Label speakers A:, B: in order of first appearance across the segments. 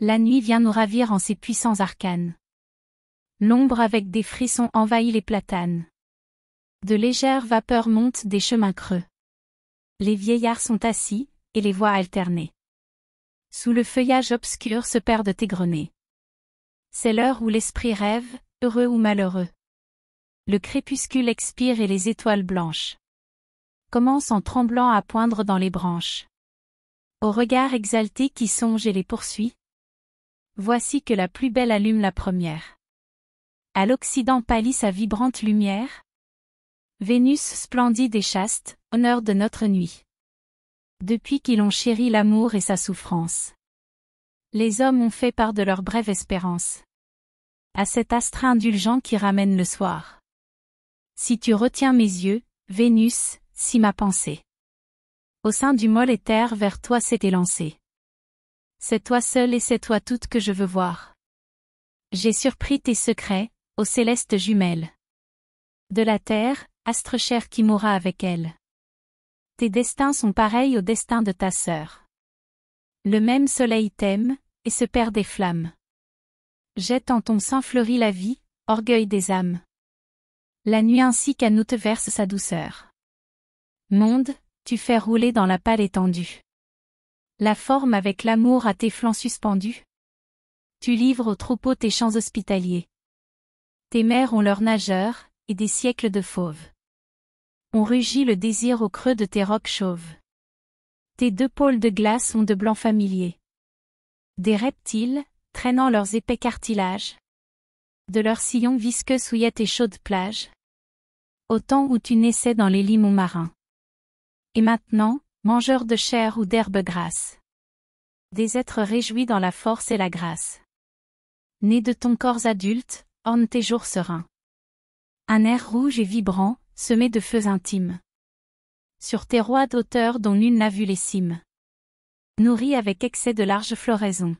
A: La nuit vient nous ravir en ses puissants arcanes. L'ombre avec des frissons envahit les platanes. De légères vapeurs montent des chemins creux. Les vieillards sont assis, et les voix alternées. Sous le feuillage obscur se perdent grenées. C'est l'heure où l'esprit rêve, heureux ou malheureux. Le crépuscule expire et les étoiles blanches commencent en tremblant à poindre dans les branches. Au regard exalté qui songe et les poursuit, Voici que la plus belle allume la première. À l'Occident pâlit sa vibrante lumière. Vénus splendide et chaste, honneur de notre nuit. Depuis qu'ils ont chéri l'amour et sa souffrance. Les hommes ont fait part de leur brève espérance. À cet astre indulgent qui ramène le soir. Si tu retiens mes yeux, Vénus, si ma pensée. Au sein du mol vers toi s'est élancée. C'est toi seule et c'est toi toute que je veux voir. J'ai surpris tes secrets, ô célestes jumelles. De la terre, astre cher qui mourra avec elle. Tes destins sont pareils au destin de ta sœur. Le même soleil t'aime, et se perd des flammes. Jette en ton sein fleuri la vie, orgueil des âmes. La nuit ainsi qu'à nous te verse sa douceur. Monde, tu fais rouler dans la pâle étendue. La forme avec l'amour à tes flancs suspendus. Tu livres aux troupeaux tes champs hospitaliers. Tes mères ont leurs nageurs, et des siècles de fauves. On rugit le désir au creux de tes rocs chauves. Tes deux pôles de glace ont de blancs familiers. Des reptiles, traînant leurs épais cartilages. De leurs sillons visqueux souillaient tes chaudes plages. Au temps où tu naissais dans les limons marins. Et maintenant, mangeurs de chair ou d'herbes grasse. Des êtres réjouis dans la force et la grâce. Nés de ton corps adulte, orne tes jours sereins. Un air rouge et vibrant, semé de feux intimes. Sur tes rois d'auteur dont nul n'a vu les cimes. Nourris avec excès de larges floraisons.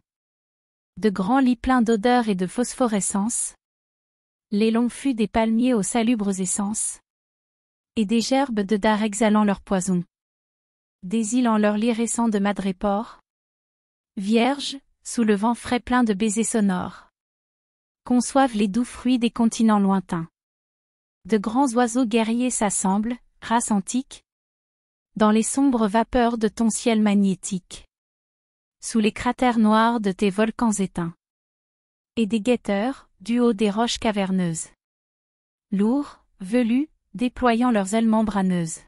A: De grands lits pleins d'odeurs et de phosphorescence. Les longs fûts des palmiers aux salubres essences. Et des gerbes de dard exhalant leur poison des îles en leur lit récent de Madréport. Vierge, sous le vent frais plein de baisers sonores. Conçoivent les doux fruits des continents lointains. De grands oiseaux guerriers s'assemblent, race antique, dans les sombres vapeurs de ton ciel magnétique, sous les cratères noirs de tes volcans éteints, et des guetteurs, du haut des roches caverneuses, lourds, velus, déployant leurs ailes membraneuses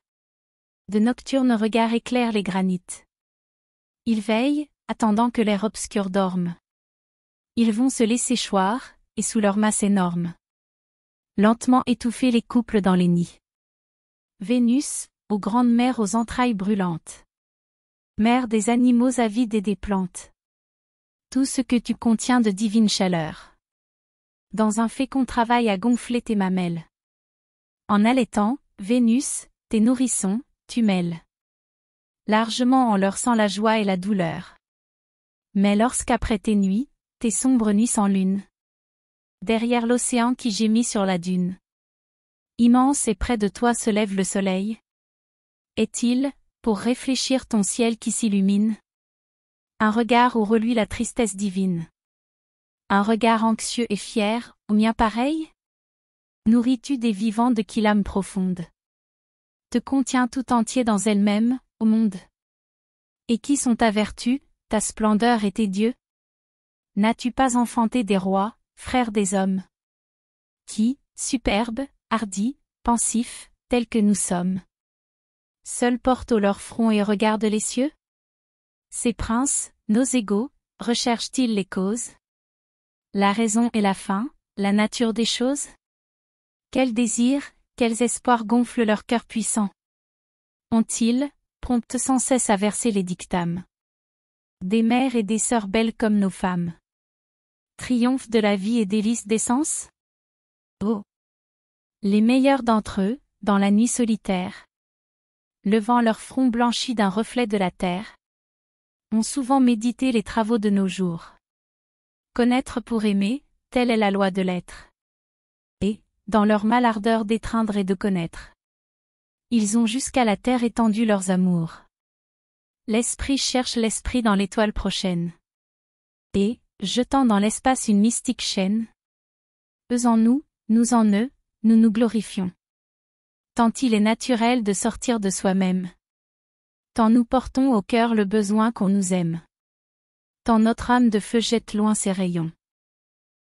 A: de nocturnes regards éclairent les granites. Ils veillent, attendant que l'air obscur dorme. Ils vont se laisser choir, et sous leur masse énorme. Lentement étouffer les couples dans les nids. Vénus, aux grandes mères aux entrailles brûlantes. Mère des animaux avides et des plantes. Tout ce que tu contiens de divine chaleur. Dans un fécond travail à gonfler tes mamelles. En allaitant, Vénus, tes nourrissons, mêles Largement en leur sent la joie et la douleur. Mais lorsqu'après tes nuits, tes sombres nuits sans lune. Derrière l'océan qui gémit sur la dune. Immense et près de toi se lève le soleil. Est-il, pour réfléchir ton ciel qui s'illumine Un regard où reluit la tristesse divine. Un regard anxieux et fier, ou mien pareil Nourris-tu des vivants de qui l'âme profonde te contient tout entier dans elle-même, au monde. Et qui sont ta vertu, ta splendeur et tes dieux N'as-tu pas enfanté des rois, frères des hommes Qui, superbes, hardis, pensifs, tels que nous sommes, seuls portent au leur front et regardent les cieux Ces princes, nos égaux, recherchent-ils les causes La raison et la fin, la nature des choses Quel désir, quels espoirs gonflent leur cœur puissant. Ont-ils, promptes sans cesse à verser les dictames. Des mères et des sœurs belles comme nos femmes. Triomphe de la vie et délice d'essence Oh Les meilleurs d'entre eux, dans la nuit solitaire, levant leur front blanchi d'un reflet de la terre, ont souvent médité les travaux de nos jours. Connaître pour aimer, telle est la loi de l'être dans leur malardeur d'étreindre et de connaître. Ils ont jusqu'à la terre étendu leurs amours. L'esprit cherche l'esprit dans l'étoile prochaine. Et, jetant dans l'espace une mystique chaîne, eux en nous, nous en eux, nous nous glorifions. Tant il est naturel de sortir de soi-même. Tant nous portons au cœur le besoin qu'on nous aime. Tant notre âme de feu jette loin ses rayons.